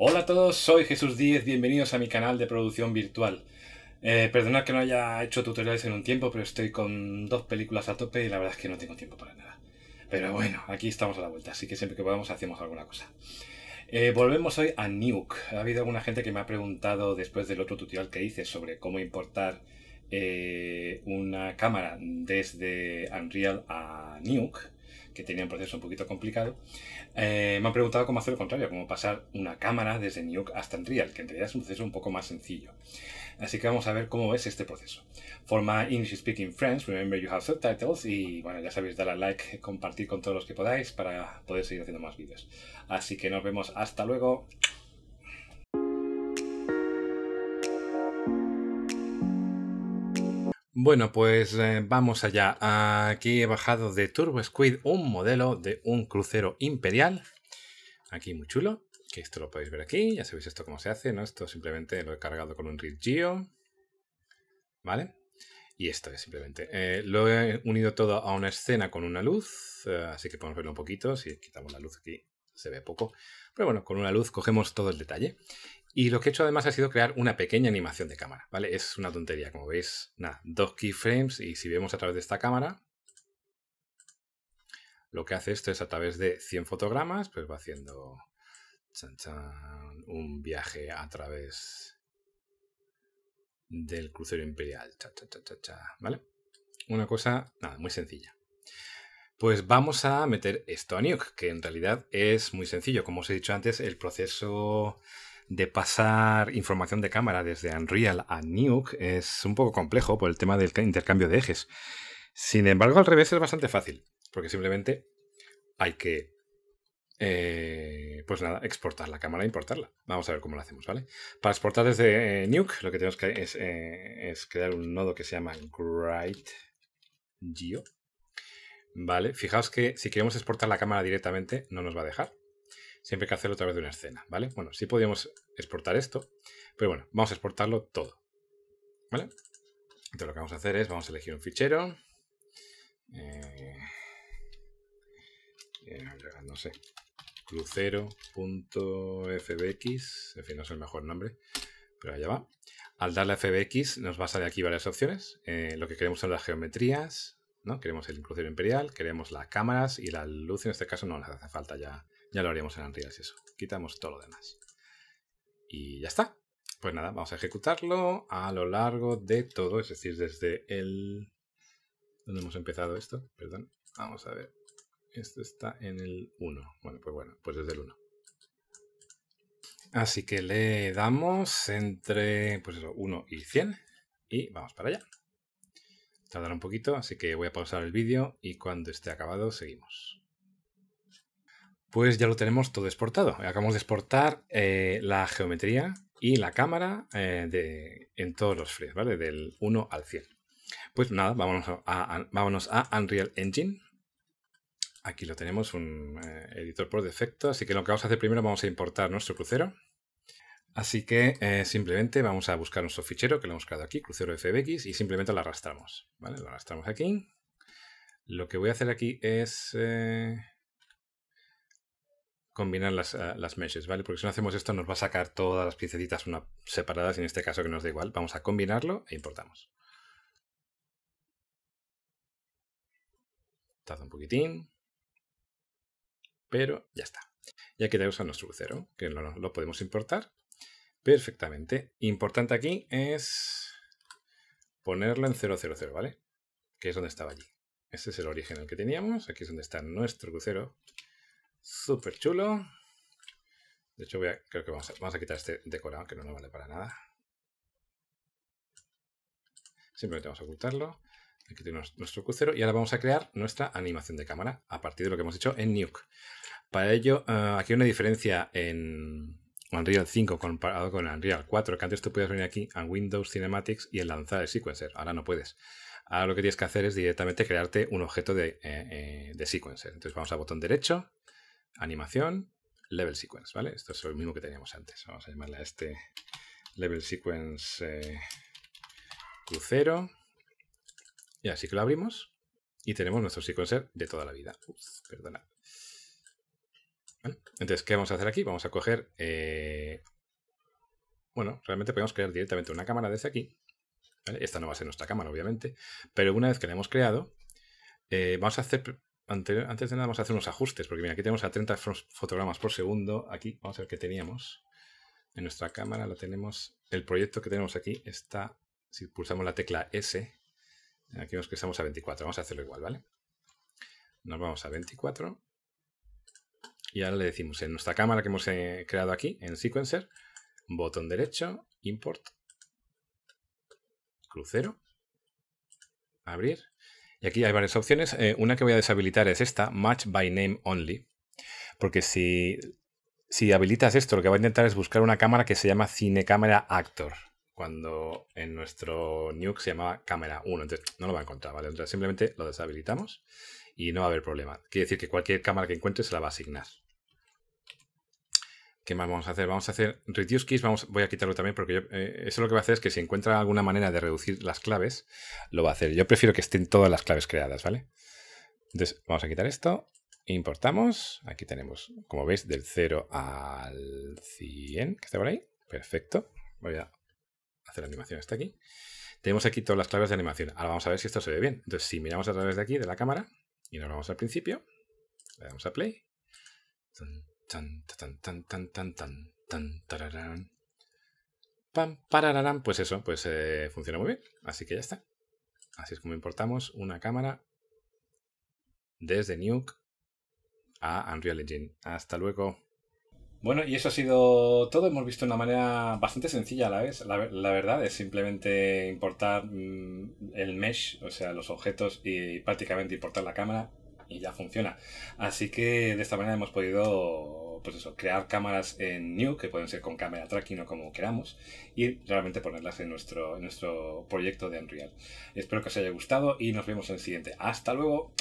Hola a todos, soy Jesús Díez, bienvenidos a mi canal de producción virtual. Eh, perdonad que no haya hecho tutoriales en un tiempo, pero estoy con dos películas a tope y la verdad es que no tengo tiempo para nada. Pero bueno, aquí estamos a la vuelta, así que siempre que podamos hacemos alguna cosa. Eh, volvemos hoy a Nuke. Ha habido alguna gente que me ha preguntado después del otro tutorial que hice sobre cómo importar eh, una cámara desde Unreal a Nuke que tenía un proceso un poquito complicado, eh, me han preguntado cómo hacer lo contrario, cómo pasar una cámara desde York hasta Unreal, que en realidad es un proceso un poco más sencillo. Así que vamos a ver cómo es este proceso. For English speaking friends, remember you have subtitles y bueno, ya sabéis, darle a like, compartir con todos los que podáis para poder seguir haciendo más vídeos. Así que nos vemos hasta luego. Bueno, pues eh, vamos allá. Aquí he bajado de Turbo Squid un modelo de un crucero imperial. Aquí muy chulo. Que esto lo podéis ver aquí. Ya sabéis esto cómo se hace, ¿no? Esto simplemente lo he cargado con un RIGIO, ¿Vale? Y esto es simplemente. Eh, lo he unido todo a una escena con una luz. Eh, así que podemos verlo un poquito. Si quitamos la luz aquí se ve poco. Pero bueno, con una luz cogemos todo el detalle. Y lo que he hecho además ha sido crear una pequeña animación de cámara, ¿vale? Es una tontería, como veis, nada, dos keyframes y si vemos a través de esta cámara, lo que hace esto es a través de 100 fotogramas, pues va haciendo un viaje a través del crucero imperial, ¿vale? Una cosa, nada, muy sencilla. Pues vamos a meter esto a Nuke, que en realidad es muy sencillo. Como os he dicho antes, el proceso de pasar información de cámara desde Unreal a Nuke es un poco complejo por el tema del intercambio de ejes. Sin embargo, al revés es bastante fácil, porque simplemente hay que eh, pues nada, exportar la cámara e importarla. Vamos a ver cómo lo hacemos, ¿vale? Para exportar desde eh, Nuke, lo que tenemos que es, eh, es, crear un nodo que se llama Great Geo. Vale, fijaos que si queremos exportar la cámara directamente, no nos va a dejar siempre hay que hacerlo a través de una escena, ¿vale? Bueno, sí podíamos exportar esto, pero bueno, vamos a exportarlo todo, ¿vale? Entonces lo que vamos a hacer es, vamos a elegir un fichero. Eh, eh, no sé, crucero.fbx, en fin, no es el mejor nombre, pero allá va. Al darle a fbx nos va a salir aquí varias opciones. Eh, lo que queremos son las geometrías, Queremos el crucero imperial, queremos las cámaras y la luz en este caso no nos hace falta, ya, ya lo haríamos en Unreal si eso. Quitamos todo lo demás. Y ya está. Pues nada, vamos a ejecutarlo a lo largo de todo, es decir, desde el... ¿Dónde hemos empezado esto? Perdón. Vamos a ver. Esto está en el 1. Bueno, pues bueno, pues desde el 1. Así que le damos entre, 1 pues y 100 y vamos para allá tardará un poquito, así que voy a pausar el vídeo y cuando esté acabado seguimos. Pues ya lo tenemos todo exportado. Acabamos de exportar eh, la geometría y la cámara eh, de, en todos los frames, ¿vale? Del 1 al 100. Pues nada, vámonos a, vámonos a Unreal Engine. Aquí lo tenemos, un eh, editor por defecto. Así que lo que vamos a hacer primero, vamos a importar nuestro crucero. Así que eh, simplemente vamos a buscar nuestro fichero que lo hemos creado aquí, crucero fbx, y simplemente lo arrastramos. Lo arrastramos aquí. Lo que voy a hacer aquí es eh, combinar eh, las, meshes, ¿vale? Porque si no hacemos esto nos va a sacar todas las piececitas separadas y en este caso que nos da igual. Vamos a combinarlo e importamos. Tarda un poquitín, pero ya está. Y aquí tenemos a nuestro crucero, que lo podemos importar Perfectamente. Importante aquí es ponerlo en 000, ¿vale? Que es donde estaba allí. Este es el origen el que teníamos. Aquí es donde está nuestro crucero. Súper chulo. De hecho, voy creo que vamos a, quitar este decorado, que no nos vale para nada. Simplemente vamos a ocultarlo. Aquí tenemos nuestro crucero y ahora vamos a crear nuestra animación de cámara a partir de lo que hemos hecho en Nuke. Para ello, eh, aquí hay una diferencia en, Unreal 5 comparado con Unreal 4, que antes tú podías venir aquí a Windows Cinematics y lanzar el sequencer. Ahora no puedes. Ahora lo que tienes que hacer es directamente crearte un objeto de, eh, eh, sequencer. Entonces vamos al botón derecho, animación, level sequence, ¿vale? Esto es lo mismo que teníamos antes. Vamos a llamarle a este level sequence eh, crucero. Y así que lo abrimos y tenemos nuestro sequencer de toda la vida. Uf, perdona, entonces, ¿qué vamos a hacer aquí? Vamos a coger... Eh, bueno, realmente podemos crear directamente una cámara desde aquí. Esta no va a ser nuestra cámara, obviamente. Pero una vez que la hemos creado, eh, vamos a hacer... Antes de nada vamos a hacer unos ajustes, porque mira, aquí tenemos a 30 fotogramas por segundo. Aquí vamos a ver qué teníamos. En nuestra cámara la tenemos... El proyecto que tenemos aquí está... Si pulsamos la tecla S, Aquí nos que a 24. Vamos a hacerlo igual, ¿vale? Nos vamos a 24. Y ahora le decimos en nuestra cámara que hemos eh, creado aquí, en Sequencer, botón derecho, import, crucero, abrir. Y aquí hay varias opciones. Eh, una que voy a deshabilitar es esta, Match by Name Only. Porque si, si habilitas esto, lo que va a intentar es buscar una cámara que se llama Cinecámara Actor. Cuando en nuestro Nuke se llamaba cámara 1. Entonces no lo va a encontrar, ¿vale? Entonces simplemente lo deshabilitamos y no va a haber problema. Quiere decir que cualquier cámara que encuentre se la va a asignar. ¿Qué más vamos a hacer? Vamos a hacer reduce keys. Vamos, voy a quitarlo también porque yo, eh, eso lo que va a hacer es que si encuentra alguna manera de reducir las claves, lo va a hacer. Yo prefiero que estén todas las claves creadas, ¿vale? Entonces, vamos a quitar esto. Importamos. Aquí tenemos, como veis, del 0 al 100, que está por ahí. Perfecto. Voy a hacer la animación hasta aquí. Tenemos aquí todas las claves de animación. Ahora vamos a ver si esto se ve bien. Entonces, si miramos a través de aquí, de la cámara, y nos vamos al principio. Le damos a play. Pam, Pues eso, pues eh, funciona muy bien. Así que ya está. Así es como importamos una cámara desde Nuke a Unreal Engine. Hasta luego. Bueno, y eso ha sido todo. Hemos visto una manera bastante sencilla a la vez. La, verdad es simplemente importar mm, el mesh, o sea, los objetos y, prácticamente importar la cámara y ya funciona. Así que de esta manera hemos podido pues crear cámaras en New, que pueden ser con cámara tracking o como queramos, y realmente ponerlas en nuestro, en nuestro proyecto de Unreal. Espero que os haya gustado y nos vemos en el siguiente. Hasta luego.